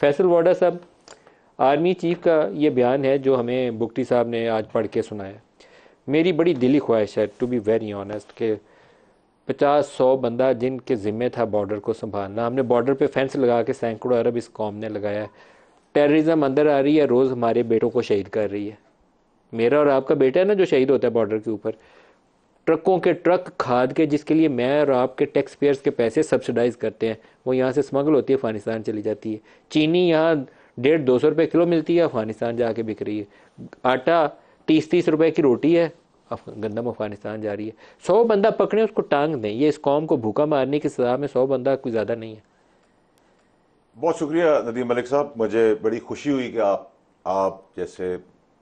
फैसल वाडा साहब army chief का ये बयान है जो हमें बुकटी साहब ने आज पढ़ के सुनाया मेरी बड़ी दिली ख्वाहिश है टू बी वेरी ऑनेस्ट के पचास सौ बंदा जिनके ज़िम्मे था बॉर्डर को संभालना हमने बॉर्डर पे फेंस लगा के सैकड़ों अरब इस कॉम ने लगाया टेररिज्म अंदर आ रही है रोज़ हमारे बेटों को शहीद कर रही है मेरा और आपका बेटा है ना जो शहीद होता है बॉर्डर के ऊपर ट्रकों के ट्रक खाद के जिसके लिए मैं और आपके टैक्स पेयर्स के पैसे सब्सिडाइज करते हैं वो यहाँ से स्मगल होती है अफगानिस्तान चली जाती है चीनी यहाँ डेढ़ दो सौ रुपये किलो मिलती है अफगानिस्तान जाके बिक रही है आटा तीस तीस रुपए की रोटी है गंदम अफगानिस्तान जा रही है सौ बंदा पकड़े उसको टांग दें ये इस कौम को भूखा मारने की सजा में सौ बंदा कोई ज़्यादा नहीं है बहुत शुक्रिया नदीम मलिक साहब मुझे बड़ी खुशी हुई कि आप आप जैसे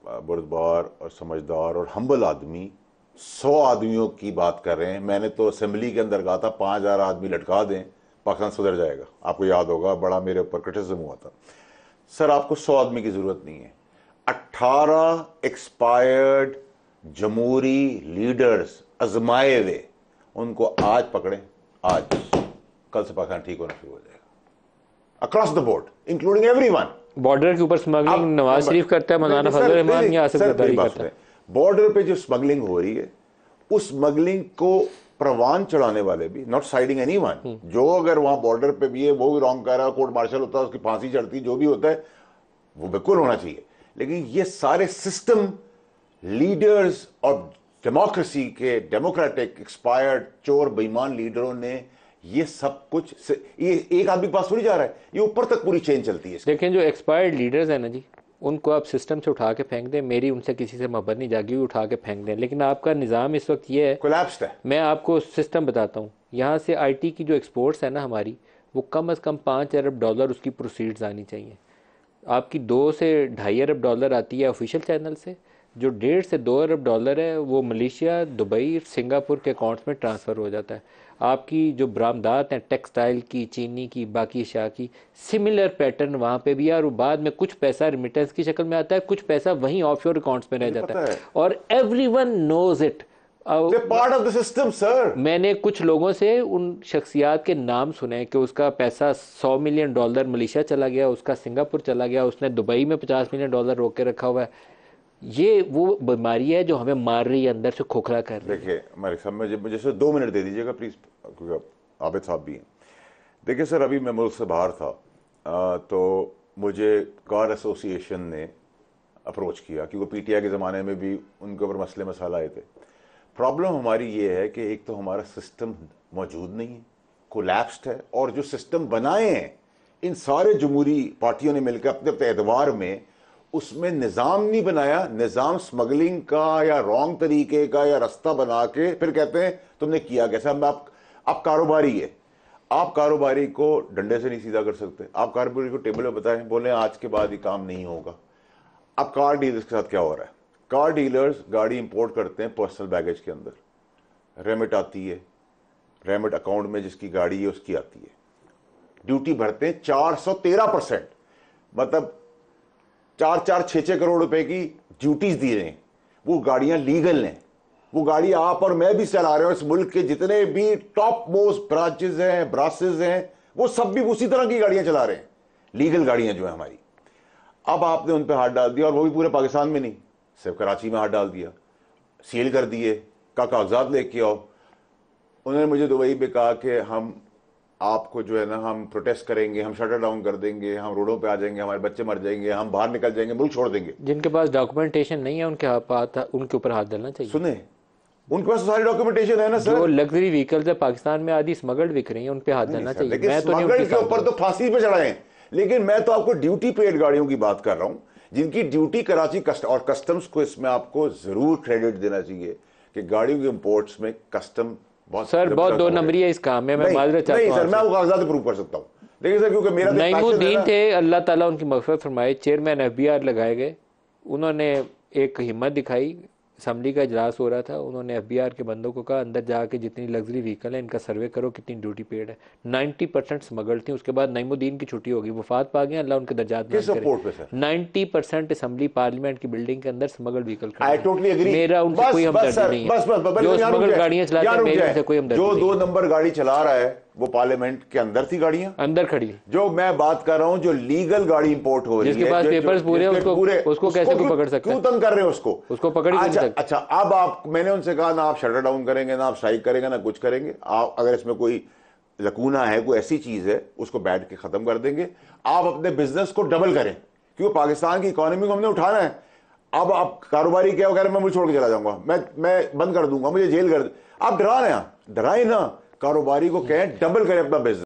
बुरदबार और समझदार और हम्बल आदमी सौ आदमियों की बात कर रहे हैं मैंने तो असेंबली के अंदर कहा था पाँच हज़ार आदमी लटका दें पाकिस्तान सुधर जाएगा आपको याद होगा बड़ा मेरे ऊपर क्रिटिसिज्म हुआ था सर आपको सौ आदमी की ज़रूरत नहीं है अट्ठारह एक्सपायर्ड जमहूरी लीडर्स आजमाए हुए उनको आज पकड़ें आज कल से पाकिस्तान ठीक होना शुरू हो जाएगा across the board including every border के ऊपर स्मगलिंग नवाज शरीफ करता है मौलाना फजल रहमान या आसिफ करता है बॉर्डर पे जो स्मगलिंग हो रही है उस स्मगलिंग को प्रवान चढ़ाने वाले भी नॉट साइडिंग एनी वन जो अगर वहां बॉर्डर पे भी है वो भी रॉन्ग कर रहा है कोर्ट मार्शल होता है उसकी फांसी चढ़ती जो भी होता है वो बिल्कुल होना चाहिए लेकिन ये सारे सिस्टम लीडर्स और डेमोक्रेसी के डेमोक्रेटिक एक्सपायर्ड चोर बेईमान लीडरों ने ये सब कुछ ये एक आदमी पास थोड़ी जा रहा है ये ऊपर तक पूरी चेन चलती है देखें जो एक्सपायर्ड लीडर्स है ना जी उनको आप सिस्टम से उठा के फेंक दें मेरी उनसे किसी से मोहब्बत नहीं जागी हुई उठा के फेंक दें लेकिन आपका निज़ाम इस वक्त ये है मैं आपको सिस्टम बताता हूँ यहाँ से आईटी की जो एक्सपोर्ट्स है ना हमारी वो कम अज़ कम पाँच अरब डॉलर उसकी प्रोसीड्स आनी चाहिए आपकी दो से ढाई अरब डॉलर आती है ऑफिशियल चैनल से जो डेढ़ से दो अरब डॉलर है वो मलेशिया दुबई सिंगापुर के अकाउंट्स में ट्रांसफ़र हो जाता है आपकी जो बरामदात हैं टेक्सटाइल की चीनी की बाकी शाह की सिमिलर पैटर्न वहाँ पे भी है और बाद में कुछ पैसा रिमिटेंस की शक्ल में आता है कुछ पैसा वहीं ऑफ ऑफशोर अकाउंट्स में रह जाता है, है। और everyone knows it part of the system sir मैंने कुछ लोगों से उन शख्सियात के नाम सुने कि उसका पैसा सौ मिलियन डॉलर मलेशिया चला गया उसका सिंगापुर चला गया उसने दुबई में पचास मिलियन डॉलर रोक के रखा हुआ है ये वो बीमारी है जो हमें मार रही है अंदर से खोखला कर रही है देखिए साहब मुझे मुझे सर दो मिनट दे दीजिएगा प्लीज़ क्योंकि आबिद साहब भी हैं देखिए सर अभी मैं मुल्क से बाहर था आ, तो मुझे कार एसोसिएशन ने अप्रोच किया क्योंकि पीटीआई के ज़माने में भी उनके ऊपर मसले मसाले आए थे प्रॉब्लम हमारी ये है कि एक तो हमारा सिस्टम मौजूद नहीं है कोलैप्स्ड है और जो सिस्टम बनाए हैं इन सारे जमहूरी पार्टियों ने मिलकर अपने अपने एतवार में उसमें निज़ाम नहीं बनाया निज़ाम स्मगलिंग का या रॉन्ग तरीके का या रास्ता बना के फिर कहते हैं तुमने किया कैसा आप, आप कारोबारी है आप कारोबारी को डंडे से नहीं सीधा कर सकते आप कारोबारी को टेबल में बताएं बोले आज के बाद ये काम नहीं होगा अब कार डीलर्स के साथ क्या हो रहा है कार डीलर्स गाड़ी इंपोर्ट करते हैं पर्सनल बैगेज के अंदर रेमिट आती है रेमिट अकाउंट में जिसकी गाड़ी है उसकी आती है ड्यूटी भरते हैं चार सौ तेरह परसेंट मतलब चार चार छः छः करोड़ रुपए की ड्यूटीज दी रहे हैं वो गाड़ियां लीगल हैं वो गाड़ी आप और मैं भी चला रहे हो इस मुल्क के जितने भी टॉप मोस्ट ब्रांचेज हैं ब्रासेज हैं वो सब भी उसी तरह की गाड़ियां चला रहे हैं लीगल गाड़ियां जो है हमारी अब आपने उन पर हाथ डाल दिया और वो भी पूरे पाकिस्तान में नहीं सिर्फ कराची में हाथ डाल दिया सील कर दिए का कागजात लेके आओ उन्होंने मुझे दुबई पर कहा कि हम आपको जो है ना हम प्रोटेस्ट करेंगे हम शटर डाउन कर देंगे हम रोडों पे आ जाएंगे हमारे बच्चे मर जाएंगे हम बाहर निकल जाएंगे मुल्क छोड़ देंगे जिनके पास डॉक्यूमेंटेशन नहीं है उनके हाथ उनके ऊपर हाथ डालना चाहिए सुने उनके पास तो सारी डॉक्यूमेंटेशन है ना सर वो लग्जरी व्हीकल है पाकिस्तान में आधी स्मगल्ड बिक रही है उन पे हाथ डालना चाहिए मैं तो के ऊपर तो फांसी पे चढ़ाए लेकिन मैं तो आपको ड्यूटी पेड गाड़ियों की बात कर रहा हूँ जिनकी ड्यूटी कराची कस्ट और कस्टम्स को इसमें आपको जरूर क्रेडिट देना चाहिए कि गाड़ियों के इम्पोर्ट्स में कस्टम सर बहुत दो नंबरी है इस काम में मैं चाहता हूँ सर मैं वो कागजात प्रूव कर सकता हूँ लेकिन सर क्योंकि मेरा नईमुद्दीन थे अल्लाह ताला उनकी मफरत फरमाए चेयरमैन एफ बी आर लगाए गए उन्होंने एक हिम्मत दिखाई असम्बली का इजलास हो रहा था उन्होंने एफ बी आर के बंदों को कहा अंदर जाके जितनी लग्जरी व्हीकल है इनका सर्वे करो कितनी ड्यूटी पेड है नाइन्टी परसेंट स्मगल थी उसके बाद नईमुद्दीन की छुट्टी होगी वफात पा गए अल्लाह उनके दर्जा नाइन्टी परसेंट असम्बली पार्लियामेंट की बिल्डिंग के अंदर स्मगल व्हीकल मेरा उनसे कोई हमदर्दी नहीं है जो स्मगल गाड़ियां मेरे कोई जो दो नंबर गाड़ी चला रहा है वो पार्लियामेंट के अंदर थी गाड़ियां अंदर खड़ी जो मैं बात कर रहा हूँ जो लीगल गाड़ी इंपोर्ट हो रही है पेपर्स पूरे उसको पूरे उसको कैसे उसको पकड़ सकते क्यों तंग कर रहे हैं उसको उसको पकड़ ही अच्छा, अच्छा अब आप मैंने उनसे कहा ना आप शटर डाउन करेंगे ना आप स्ट्राइक करेंगे ना कुछ करेंगे आप अगर इसमें कोई लकूना है कोई ऐसी चीज है उसको बैठ के खत्म कर देंगे आप अपने बिजनेस को डबल करें क्यों पाकिस्तान की इकोनॉमी को हमने उठाना है अब आप कारोबारी क्या वगैरह मैं मुझे छोड़ के चला जाऊंगा मैं मैं बंद कर दूंगा मुझे जेल कर आप डरा रहे हैं डराए ना कारोबारी को कहें डबल करें अपना बिजनेस